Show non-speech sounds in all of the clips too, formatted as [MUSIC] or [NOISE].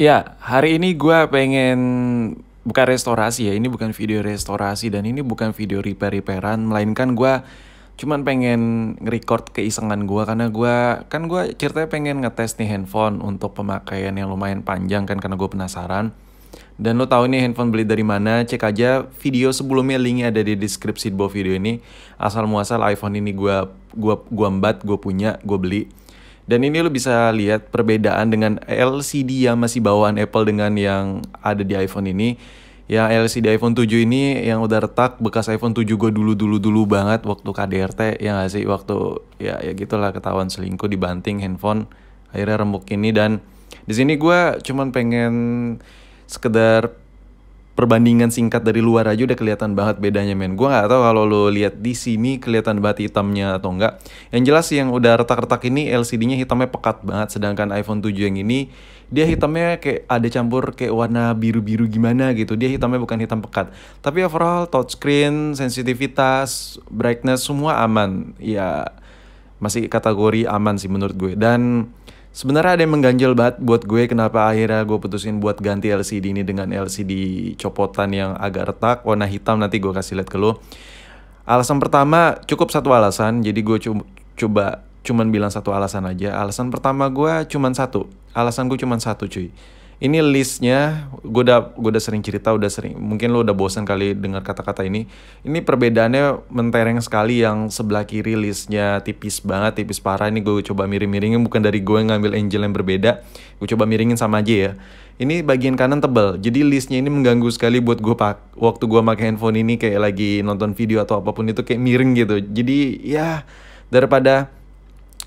Ya, hari ini gue pengen buka restorasi ya, ini bukan video restorasi dan ini bukan video repair-repairan, melainkan gue cuman pengen record keisengan gue karena gue kan gue ceritanya pengen ngetes nih handphone untuk pemakaian yang lumayan panjang kan karena gue penasaran. Dan lo tau nih handphone beli dari mana, cek aja video sebelumnya linknya ada di deskripsi di bawah video ini. Asal muasal iPhone ini gue gua gua embat, gue punya, gue beli. Dan ini lo bisa lihat perbedaan dengan LCD yang masih bawaan Apple dengan yang ada di iPhone ini. Yang LCD iPhone 7 ini yang udah retak bekas iPhone 7 gue dulu-dulu-dulu banget waktu KDRT ya gak sih waktu ya ya gitulah ketahuan selingkuh dibanting handphone akhirnya remuk ini dan di sini gue cuman pengen sekedar perbandingan singkat dari luar aja udah kelihatan banget bedanya men. Gua nggak tahu kalau lo lihat di sini kelihatan banget hitamnya atau enggak. Yang jelas yang udah retak-retak ini LCD-nya hitamnya pekat banget sedangkan iPhone 7 yang ini dia hitamnya kayak ada campur kayak warna biru-biru gimana gitu. Dia hitamnya bukan hitam pekat. Tapi overall touchscreen, sensitivitas, brightness semua aman. Ya masih kategori aman sih menurut gue dan Sebenarnya ada yang mengganjal banget buat gue kenapa akhirnya gue putusin buat ganti LCD ini dengan LCD copotan yang agak retak warna hitam nanti gue kasih lihat ke lo. Alasan pertama cukup satu alasan jadi gue cu coba cuman bilang satu alasan aja. Alasan pertama gue cuman satu. Alasan gue cuman satu cuy ini listnya, gue udah gue udah sering cerita, udah sering. Mungkin lo udah bosan kali dengar kata-kata ini. Ini perbedaannya mentereng sekali yang sebelah kiri listnya tipis banget, tipis parah. Ini gue coba miring-miringin bukan dari gue ngambil angel yang berbeda. Gue coba miringin sama aja ya. Ini bagian kanan tebel, jadi listnya ini mengganggu sekali buat gue pak. Waktu gue pakai handphone ini kayak lagi nonton video atau apapun itu kayak miring gitu. Jadi ya daripada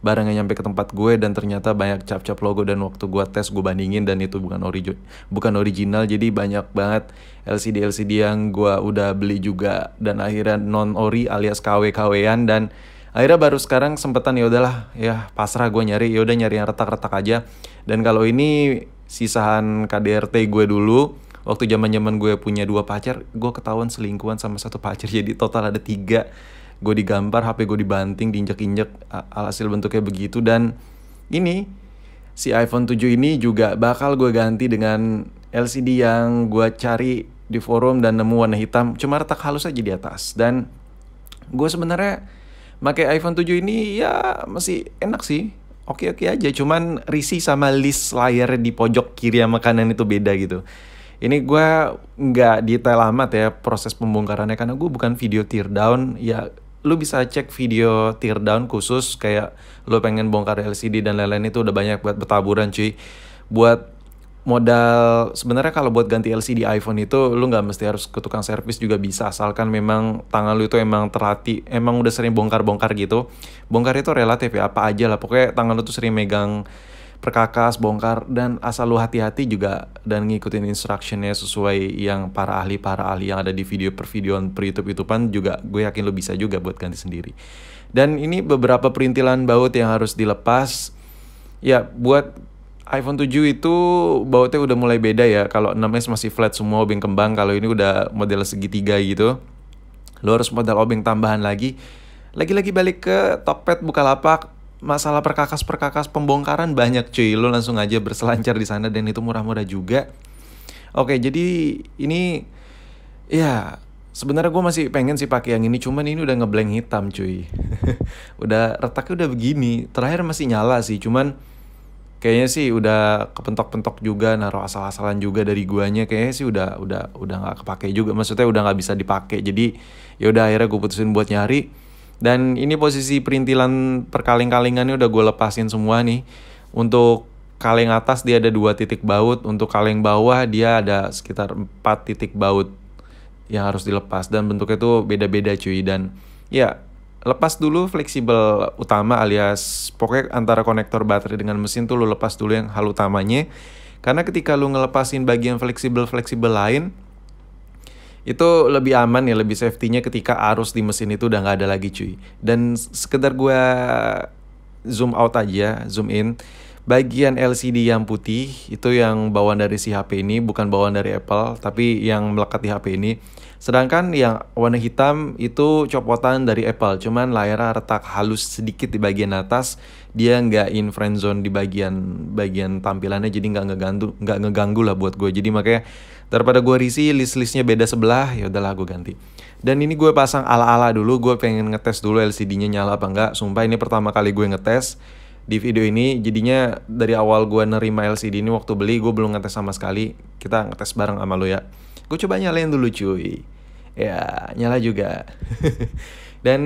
barangnya nyampe ke tempat gue dan ternyata banyak cap-cap logo dan waktu gue tes gue bandingin dan itu bukan ori bukan original jadi banyak banget LCD LCD yang gue udah beli juga dan akhirnya non ori alias KW KWan dan akhirnya baru sekarang sempetan ya udahlah ya pasrah gue nyari ya udah nyari yang retak-retak aja dan kalau ini sisaan KDRT gue dulu waktu zaman zaman gue punya dua pacar gue ketahuan selingkuhan sama satu pacar [LAUGHS] jadi total ada tiga gue digampar HP gue dibanting diinjak-injak alhasil bentuknya begitu dan ini si iPhone 7 ini juga bakal gue ganti dengan LCD yang gue cari di forum dan nemu warna hitam cuma retak halus aja di atas dan gue sebenarnya pakai iPhone 7 ini ya masih enak sih oke-oke aja cuman risi sama list layar di pojok kiri sama kanan itu beda gitu ini gue nggak detail amat ya proses pembongkarannya karena gue bukan video teardown ya lu bisa cek video teardown khusus kayak lu pengen bongkar LCD dan lain-lain itu udah banyak buat bertaburan cuy buat modal sebenarnya kalau buat ganti LCD iPhone itu lu nggak mesti harus ke tukang servis juga bisa asalkan memang tangan lu itu emang terlatih emang udah sering bongkar-bongkar gitu bongkar itu relatif ya apa aja lah pokoknya tangan lu tuh sering megang perkakas, bongkar dan asal lu hati-hati juga dan ngikutin instructionnya sesuai yang para ahli-para ahli yang ada di video per video per YouTube pan juga gue yakin lu bisa juga buat ganti sendiri. Dan ini beberapa perintilan baut yang harus dilepas. Ya, buat iPhone 7 itu bautnya udah mulai beda ya. Kalau 6S masih flat semua obeng kembang, kalau ini udah model segitiga gitu. Lu harus modal obeng tambahan lagi. Lagi-lagi balik ke Tokped Bukalapak, masalah perkakas-perkakas pembongkaran banyak cuy. Lo langsung aja berselancar di sana dan itu murah-murah juga. Oke, jadi ini ya sebenarnya gue masih pengen sih pakai yang ini, cuman ini udah ngebleng hitam cuy. [LAUGHS] udah retaknya udah begini. Terakhir masih nyala sih, cuman kayaknya sih udah kepentok-pentok juga naruh asal-asalan juga dari guanya kayaknya sih udah udah udah nggak kepake juga maksudnya udah nggak bisa dipakai jadi ya udah akhirnya gue putusin buat nyari dan ini posisi perintilan perkaling-kalingannya udah gue lepasin semua nih. Untuk kaleng atas dia ada dua titik baut, untuk kaleng bawah dia ada sekitar empat titik baut yang harus dilepas dan bentuknya tuh beda-beda cuy dan ya lepas dulu fleksibel utama alias pokoknya antara konektor baterai dengan mesin tuh lo lepas dulu yang hal utamanya karena ketika lu ngelepasin bagian fleksibel fleksibel lain itu lebih aman ya lebih safety-nya ketika arus di mesin itu udah nggak ada lagi cuy dan sekedar gue zoom out aja zoom in bagian LCD yang putih itu yang bawaan dari si HP ini bukan bawaan dari Apple tapi yang melekat di HP ini sedangkan yang warna hitam itu copotan dari Apple cuman layar retak halus sedikit di bagian atas dia nggak in friend zone di bagian bagian tampilannya jadi nggak ngeganggu nggak ngeganggu lah buat gue jadi makanya Daripada gue risi list-listnya beda sebelah, ya udahlah gue ganti. Dan ini gue pasang ala-ala dulu, gue pengen ngetes dulu LCD-nya nyala apa enggak. Sumpah ini pertama kali gue ngetes di video ini. Jadinya dari awal gue nerima LCD ini waktu beli, gue belum ngetes sama sekali. Kita ngetes bareng sama lo ya. Gue coba nyalain dulu cuy. Ya, nyala juga. [LAUGHS] Dan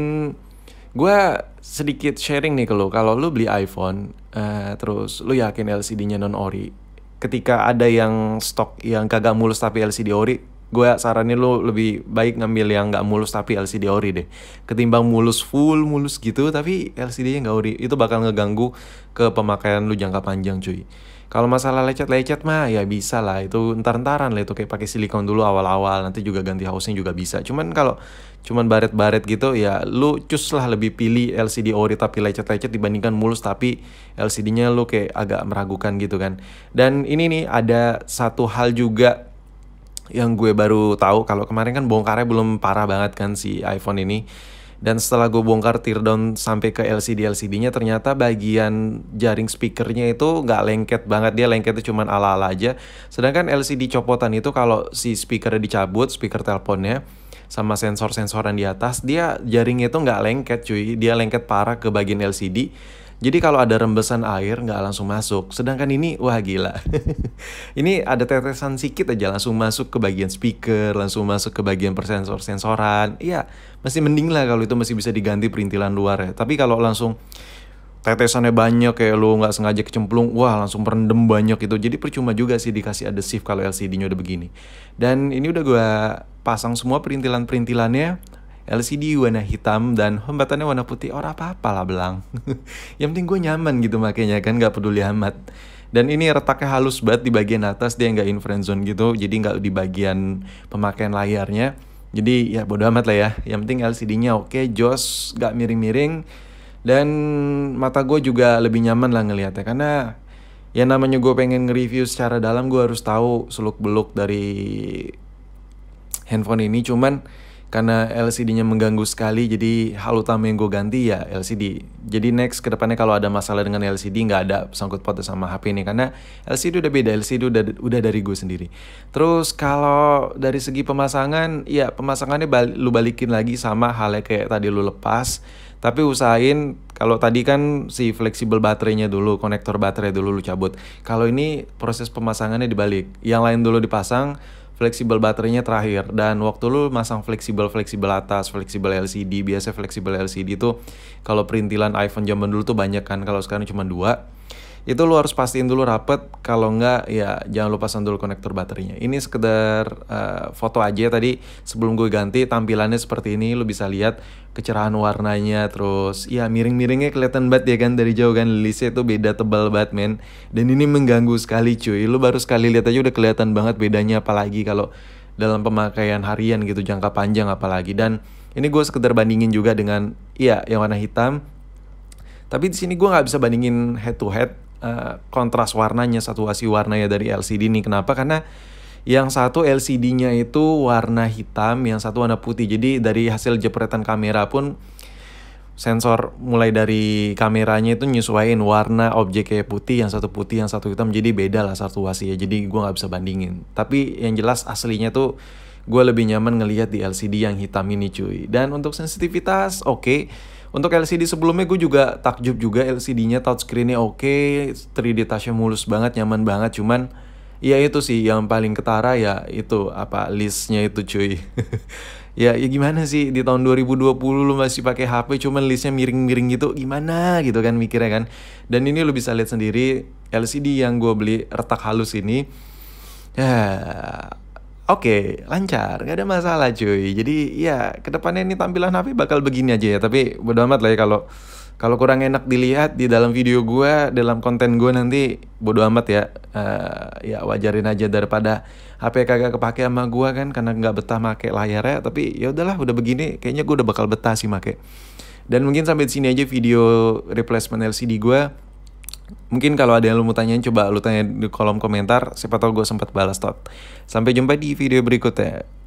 gue sedikit sharing nih ke lo. Kalau lo beli iPhone, uh, terus lo yakin LCD-nya non-ori, ketika ada yang stok yang kagak mulus tapi LCD ori gue saranin lo lebih baik ngambil yang gak mulus tapi LCD ori deh ketimbang mulus full mulus gitu tapi LCD-nya gak ori itu bakal ngeganggu ke pemakaian lu jangka panjang cuy kalau masalah lecet-lecet mah ya bisa lah itu entar-entaran lah itu kayak pakai silikon dulu awal-awal nanti juga ganti housing juga bisa. Cuman kalau cuman baret-baret gitu ya lu cus lah lebih pilih LCD ori tapi lecet-lecet dibandingkan mulus tapi LCD-nya lu kayak agak meragukan gitu kan. Dan ini nih ada satu hal juga yang gue baru tahu kalau kemarin kan bongkarnya belum parah banget kan si iPhone ini. Dan setelah gue bongkar teardown sampai ke LCD-LCD-nya ternyata bagian jaring speakernya itu nggak lengket banget. Dia lengketnya cuma ala-ala aja. Sedangkan LCD copotan itu kalau si speakernya dicabut, speaker teleponnya, sama sensor-sensoran di atas, dia jaringnya itu nggak lengket cuy. Dia lengket parah ke bagian LCD jadi kalau ada rembesan air nggak langsung masuk. Sedangkan ini wah gila. [LAUGHS] ini ada tetesan sedikit aja langsung masuk ke bagian speaker, langsung masuk ke bagian persensor-sensoran. Iya, masih mending lah kalau itu masih bisa diganti perintilan luar ya. Tapi kalau langsung tetesannya banyak kayak lu nggak sengaja kecemplung wah langsung merendam banyak itu jadi percuma juga sih dikasih adesif kalau LCD-nya udah begini dan ini udah gua pasang semua perintilan-perintilannya LCD warna hitam dan hambatannya warna putih ora apa-apa lah belang [LAUGHS] yang penting gue nyaman gitu makanya kan nggak peduli amat dan ini retaknya halus banget di bagian atas dia nggak zone gitu jadi nggak di bagian pemakaian layarnya jadi ya bodo amat lah ya yang penting LCD-nya oke okay, jos nggak miring-miring dan mata gue juga lebih nyaman lah ngelihatnya karena ya namanya gue pengen nge-review secara dalam gue harus tahu seluk beluk dari handphone ini cuman karena LCD-nya mengganggu sekali jadi hal utama yang gue ganti ya LCD jadi next kedepannya kalau ada masalah dengan LCD nggak ada sangkut pautnya sama HP ini karena LCD udah beda LCD udah udah dari gue sendiri terus kalau dari segi pemasangan ya pemasangannya bal lu balikin lagi sama halnya kayak tadi lu lepas tapi usahain kalau tadi kan si fleksibel baterainya dulu, konektor baterai dulu lu cabut. Kalau ini proses pemasangannya dibalik. Yang lain dulu dipasang, fleksibel baterainya terakhir dan waktu lu masang fleksibel fleksibel atas fleksibel LCD biasa fleksibel LCD itu kalau perintilan iPhone zaman dulu tuh banyak kan kalau sekarang cuma dua itu lo harus pastiin dulu rapet kalau enggak ya jangan lupa dulu konektor baterainya ini sekedar uh, foto aja tadi sebelum gue ganti tampilannya seperti ini lo bisa lihat kecerahan warnanya terus ya miring-miringnya kelihatan banget ya kan dari jauh kan lilisnya itu beda tebal banget men dan ini mengganggu sekali cuy lo baru sekali lihat aja udah kelihatan banget bedanya apalagi kalau dalam pemakaian harian gitu jangka panjang apalagi dan ini gue sekedar bandingin juga dengan iya yang warna hitam tapi di sini gue nggak bisa bandingin head to head Eh, kontras warnanya, satuasi warnanya dari LCD ini. Kenapa? Karena yang satu LCD-nya itu warna hitam, yang satu warna putih. Jadi dari hasil jepretan kamera pun sensor mulai dari kameranya itu nyesuaiin warna objek kayak putih yang satu putih yang satu hitam jadi beda lah saturasi ya jadi gue nggak bisa bandingin tapi yang jelas aslinya tuh gue lebih nyaman ngelihat di LCD yang hitam ini cuy. Dan untuk sensitivitas, oke. Okay. Untuk LCD sebelumnya gue juga takjub juga LCD-nya touchscreen-nya oke, okay, 3D touch-nya mulus banget, nyaman banget, cuman ya itu sih yang paling ketara ya itu apa listnya itu cuy. [LAUGHS] ya, ya gimana sih di tahun 2020 lu masih pakai HP cuman listnya miring-miring gitu gimana gitu kan mikirnya kan. Dan ini lu bisa lihat sendiri LCD yang gue beli retak halus ini ya Oke, okay, lancar, gak ada masalah cuy. Jadi ya kedepannya ini tampilan HP bakal begini aja ya. Tapi bodo amat lah ya kalau kalau kurang enak dilihat di dalam video gue, dalam konten gue nanti bodo amat ya. Uh, ya wajarin aja daripada HP kagak kepake sama gue kan karena nggak betah make layarnya. Tapi ya udahlah, udah begini. Kayaknya gue udah bakal betah sih make. Dan mungkin sampai di sini aja video replacement LCD gue mungkin kalau ada yang lu mau tanyain coba lu tanya di kolom komentar siapa tau gue sempat balas tot sampai jumpa di video berikutnya